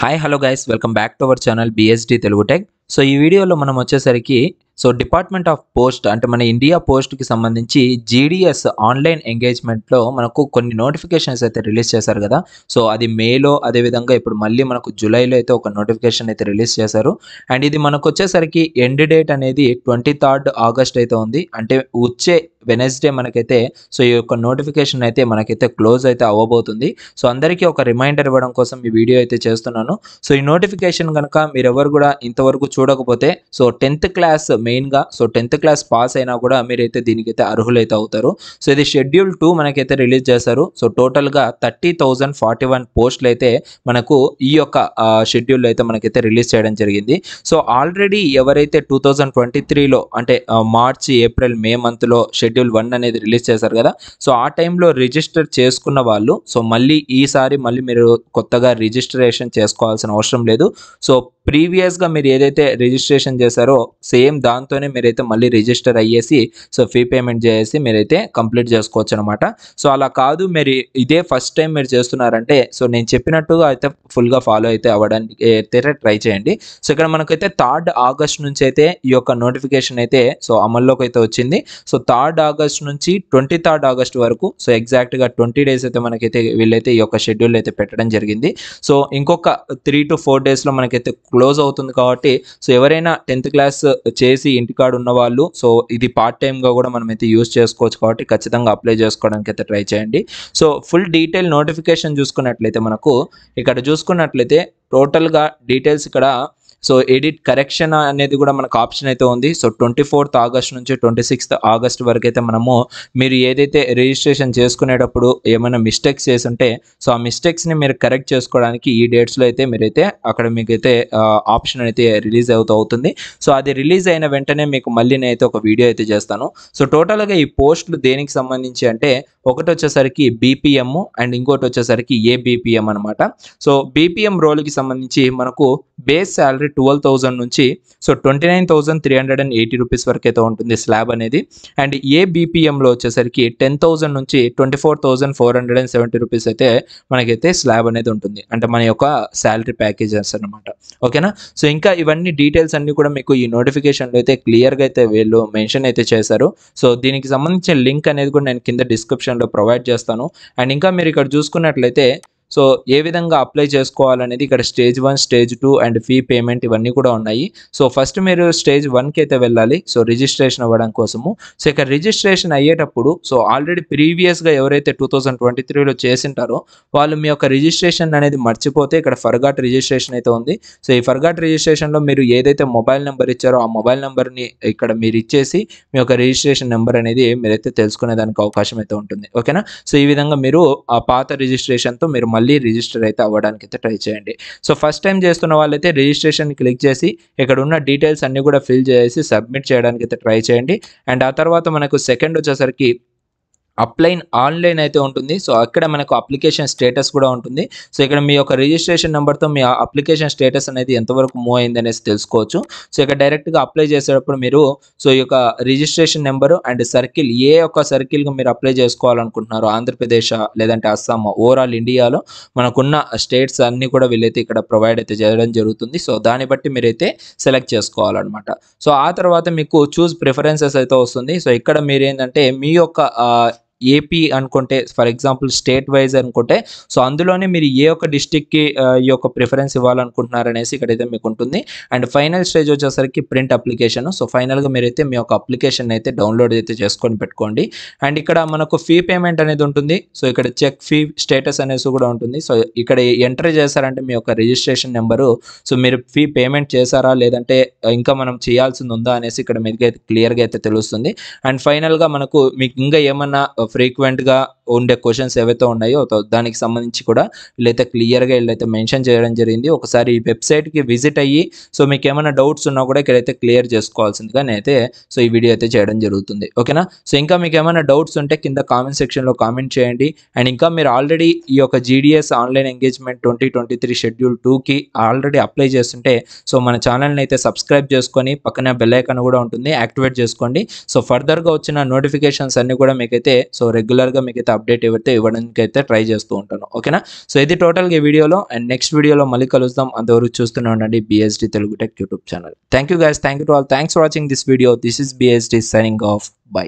hi hello guys welcome back to our channel BSD Telugu tech so ఈ వీడియోలో మనం వచ్చేసరికి సో డిపార్ట్మెంట్ ఆఫ్ పోస్ట్ అంటే మన ఇండియా పోస్ట్కి సంబంధించి జీడిఎస్ ఆన్లైన్ ఎంగేజ్మెంట్లో మనకు కొన్ని నోటిఫికేషన్స్ అయితే రిలీజ్ చేశారు కదా సో అది మేలో అదేవిధంగా ఇప్పుడు మళ్ళీ మనకు జూలైలో అయితే ఒక నోటిఫికేషన్ అయితే రిలీజ్ చేశారు అండ్ ఇది మనకు వచ్చేసరికి ఎండ్ డేట్ అనేది ట్వంటీ థర్డ్ ఆగస్ట్ అయితే ఉంది అంటే వచ్చే వెనెస్డే మనకైతే సో ఈ యొక్క నోటిఫికేషన్ అయితే మనకైతే క్లోజ్ అయితే అవ్వబోతుంది సో అందరికీ ఒక రిమైండర్ ఇవ్వడం కోసం ఈ వీడియో అయితే చేస్తున్నాను సో ఈ నోటిఫికేషన్ కనుక మీరు ఎవరు కూడా ఇంతవరకు చూడకపోతే సో టెన్త్ క్లాస్ మెయిన్గా సో టెన్త్ క్లాస్ పాస్ అయినా కూడా మీరైతే దీనికైతే అర్హులైతే అవుతారు సో ఇది షెడ్యూల్ టూ మనకైతే రిలీజ్ చేశారు సో టోటల్గా థర్టీ థౌజండ్ ఫార్టీ వన్ పోస్టులు అయితే మనకు ఈ యొక్క షెడ్యూల్ అయితే మనకైతే రిలీజ్ చేయడం జరిగింది సో ఆల్రెడీ ఎవరైతే టూ థౌజండ్ ట్వంటీ త్రీలో అంటే మార్చి ఏప్రిల్ మే మంత్లో షెడ్యూల్ షెడ్యూల్ వన్ అనేది రిలీజ్ చేశారు కదా సో ఆ టైంలో రిజిస్టర్ చేసుకున్న వాళ్ళు సో మళ్ళీ ఈసారి మళ్ళీ మీరు కొత్తగా రిజిస్ట్రేషన్ చేసుకోవాల్సిన అవసరం లేదు సో ప్రీవియస్గా మీరు ఏదైతే రిజిస్ట్రేషన్ చేశారో సేమ్ దాంతోనే మీరైతే మళ్ళీ రిజిస్టర్ అయ్యేసి సో ఫీ పేమెంట్ చేసి మీరైతే కంప్లీట్ చేసుకోవచ్చు అనమాట సో అలా కాదు మీరు ఇదే ఫస్ట్ టైం మీరు చేస్తున్నారంటే సో నేను చెప్పినట్టుగా అయితే ఫుల్గా ఫాలో అయితే అవ్వడానికి అయితే ట్రై చేయండి సో ఇక్కడ మనకైతే థర్డ్ ఆగస్ట్ నుంచి అయితే ఈ యొక్క నోటిఫికేషన్ అయితే సో అమల్లోకి అయితే వచ్చింది సో థర్డ్ థర్డ్ ఆగస్ట్ నుంచి ట్వంటీ థర్డ్ ఆగస్ట్ వరకు సో ఎగ్జాక్ట్గా ట్వంటీ డేస్ అయితే మనకైతే వీళ్ళైతే ఈ యొక్క షెడ్యూల్ అయితే పెట్టడం జరిగింది సో ఇంకొక త్రీ టు ఫోర్ డేస్లో మనకైతే క్లోజ్ అవుతుంది కాబట్టి సో ఎవరైనా టెన్త్ క్లాస్ చేసి ఇంటికాడ ఉన్నవాళ్ళు సో ఇది పార్ట్ టైమ్గా కూడా మనం అయితే యూస్ చేసుకోవచ్చు కాబట్టి ఖచ్చితంగా అప్లై చేసుకోవడానికి అయితే ట్రై చేయండి సో ఫుల్ డీటెయిల్ నోటిఫికేషన్ చూసుకున్నట్లయితే మనకు ఇక్కడ చూసుకున్నట్లయితే టోటల్గా డీటెయిల్స్ ఇక్కడ సో ఎడిట్ కరెక్షన్ అనేది కూడా మనకు ఆప్షన్ అయితే ఉంది సో ట్వంటీ ఫోర్త్ ఆగస్ట్ నుంచి ట్వంటీ సిక్స్త్ ఆగస్ట్ వరకు అయితే మనము మీరు ఏదైతే రిజిస్ట్రేషన్ చేసుకునేటప్పుడు ఏమైనా మిస్టేక్స్ చేస్తుంటే సో ఆ మిస్టేక్స్ని మీరు కరెక్ట్ చేసుకోవడానికి ఈ డేట్స్లో అయితే మీరైతే అక్కడ మీకైతే ఆప్షన్ అయితే రిలీజ్ అవుతూ అవుతుంది సో అది రిలీజ్ అయిన వెంటనే మీకు మళ్ళీ నేనైతే ఒక వీడియో అయితే చేస్తాను సో టోటల్గా ఈ పోస్టులు దేనికి సంబంధించి అంటే ఒకటి వచ్చేసరికి బీపీఎం అండ్ ఇంకోటి వచ్చేసరికి బీపీఎం అనమాట సో బీపీఎం రోల్కి సంబంధించి మనకు బేస్ శాలరీ ట్వెల్వ్ థౌజండ్ నుంచి so twenty nine thousand three hundred and eighty rupees వరకు అయితే ఉంటుంది స్లాబ్ అనేది అండ్ ఏ లో వచ్చేసరికి టెన్ థౌసండ్ నుంచి twenty four thousand four hundred and seventy rupees అయితే మనకైతే స్లాబ్ అనేది ఉంటుంది అంటే మన యొక్క శాలరీ ప్యాకేజెస్ అనమాట ఓకేనా సో ఇంకా ఇవన్నీ డీటెయిల్స్ అన్నీ కూడా మీకు ఈ నోటిఫికేషన్లో అయితే క్లియర్గా అయితే వీళ్ళు మెన్షన్ అయితే చేశారు సో దీనికి సంబంధించిన లింక్ అనేది కూడా నేను కింద డిస్క్రిప్షన్ ప్రొవైడ్ చేస్తాను అండ్ ఇంకా మీరు ఇక్కడ చూసుకున్నట్లయితే సో ఏ విధంగా అప్లై చేసుకోవాలనేది ఇక్కడ stage one stage two and fee payment ఇవన్నీ కూడా ఉన్నాయి సో ఫస్ట్ మీరు స్టేజ్ వన్కి అయితే వెళ్ళాలి సో రిజిస్ట్రేషన్ అవ్వడం కోసము సో ఇక్కడ రిజిస్ట్రేషన్ అయ్యేటప్పుడు సో ఆల్రెడీ ప్రీవియస్గా ఎవరైతే టూ థౌసండ్ ట్వంటీ త్రీలో చేసింటారో వాళ్ళు మీ యొక్క రిజిస్ట్రేషన్ అనేది మర్చిపోతే ఇక్కడ ఫర్గాట్ రిజిస్ట్రేషన్ అయితే ఉంది సో ఈ ఫర్గాట్ రిజిస్ట్రేషన్లో మీరు ఏదైతే మొబైల్ నెంబర్ ఇచ్చారో ఆ మొబైల్ నెంబర్ని ఇక్కడ మీరు ఇచ్చేసి మీ యొక్క రిజిస్ట్రేషన్ నెంబర్ అనేది మీరైతే తెలుసుకునేదానికి అవకాశం అయితే ఉంటుంది ఓకేనా సో ఈ విధంగా మీరు ఆ పాత రిజిస్ట్రేషన్తో మీరు మళ్ళీ రిజిస్టర్ అయితే అవ్వడానికి అయితే ట్రై చేయండి సో ఫస్ట్ టైం చేస్తున్న వాళ్ళైతే రిజిస్ట్రేషన్ క్లిక్ చేసి ఇక్కడ ఉన్న డీటెయిల్స్ అన్నీ కూడా ఫిల్ చేసి సబ్మిట్ చేయడానికి అయితే ట్రై చేయండి అండ్ ఆ తర్వాత మనకు సెకండ్ వచ్చేసరికి అప్లైన్ ఆన్లైన్ అయితే ఉంటుంది సో అక్కడ మనకు అప్లికేషన్ స్టేటస్ కూడా ఉంటుంది సో ఇక్కడ మీ యొక్క రిజిస్ట్రేషన్ నెంబర్తో మీ అప్లికేషన్ స్టేటస్ అనేది ఎంతవరకు మూవ్ అయింది అనేసి తెలుసుకోవచ్చు సో ఇక్కడ డైరెక్ట్గా అప్లై చేసేటప్పుడు మీరు సో ఈ యొక్క రిజిస్ట్రేషన్ నెంబరు అండ్ సర్కిల్ ఏ యొక్క సర్కిల్గా మీరు అప్లై చేసుకోవాలనుకుంటున్నారు ఆంధ్రప్రదేశ్ లేదంటే అస్సాం ఓవరాల్ ఇండియాలో మనకున్న స్టేట్స్ అన్నీ కూడా వీళ్ళైతే ఇక్కడ ప్రొవైడ్ అయితే చేయడం జరుగుతుంది సో దాన్ని బట్టి మీరైతే సెలెక్ట్ చేసుకోవాలన్నమాట సో ఆ తర్వాత మీకు చూస్ ప్రిఫరెన్సెస్ అయితే వస్తుంది సో ఇక్కడ మీరు ఏంటంటే మీ యొక్క ఏపీ అనుకుంటే ఫర్ ఎగ్జాంపుల్ స్టేట్ వైజ్ అనుకుంటే సో అందులోనే మీరు ఏ ఒక్క డిస్టిక్కి ఈ యొక్క ప్రిఫరెన్స్ ఇవ్వాలనుకుంటున్నారనేసి ఇక్కడైతే మీకు ఉంటుంది అండ్ ఫైనల్ స్టేజ్ వచ్చేసరికి ప్రింట్ అప్లికేషన్ సో ఫైనల్గా మీరైతే మీ యొక్క అప్లికేషన్ అయితే డౌన్లోడ్ అయితే చేసుకొని పెట్టుకోండి అండ్ ఇక్కడ మనకు ఫీ పేమెంట్ అనేది ఉంటుంది సో ఇక్కడ చెక్ ఫీ స్టేటస్ అనేసి కూడా ఉంటుంది సో ఇక్కడ ఎంటర్ చేశారంటే మీ యొక్క రిజిస్ట్రేషన్ నెంబరు సో మీరు ఫీ పేమెంట్ చేశారా లేదంటే ఇంకా మనం చేయాల్సింది ఉందా అనేసి ఇక్కడ మీకు క్లియర్గా అయితే తెలుస్తుంది అండ్ ఫైనల్గా మనకు మీకు ఇంకా ఏమన్నా ఫ్రీక్వెంట్గా ఉండే క్వశ్చన్స్ ఏవైతే ఉన్నాయో దానికి సంబంధించి కూడా వీళ్ళైతే క్లియర్గా వీళ్ళైతే మెన్షన్ చేయడం జరిగింది ఒకసారి ఈ వెబ్సైట్కి విజిట్ అయ్యి సో మీకు ఏమైనా డౌట్స్ ఉన్నా కూడా ఇక్కడైతే క్లియర్ చేసుకోవాల్సిందిగా నేనైతే సో ఈ వీడియో అయితే చేయడం జరుగుతుంది ఓకేనా సో ఇంకా మీకు ఏమైనా డౌట్స్ ఉంటే కింద కామెంట్ సెక్షన్లో కామెంట్ చేయండి అండ్ ఇంకా మీరు ఆల్రెడీ ఈ యొక్క GDS online engagement twenty twenty three schedule టూకి ఆల్రెడీ అప్లై చేస్తుంటే సో మన ఛానల్ని అయితే సబ్స్క్రైబ్ చేసుకొని పక్కన బెల్ కూడా ఉంటుంది యాక్టివేట్ చేసుకోండి సో ఫర్దర్గా వచ్చిన నోటిఫికేషన్స్ అన్నీ కూడా మీకైతే సో రెగ్యులర్గా మీకు అయితే అప్డేట్ ఇవ్వతే ఇవ్వడానికి అయితే ట్రై చేస్తూ ఉంటాను ఓకేనా సో ఇది టోటల్గా ఈ వీడియోలో అండ్ నెక్స్ట్ వీడియోలో మళ్ళీ కలుస్తాం అంతవరకు చూస్తూనే ఉండండి BSD Telugu tech YouTube channel thank you guys thank you to all thanks for watching this video this is BSD signing off by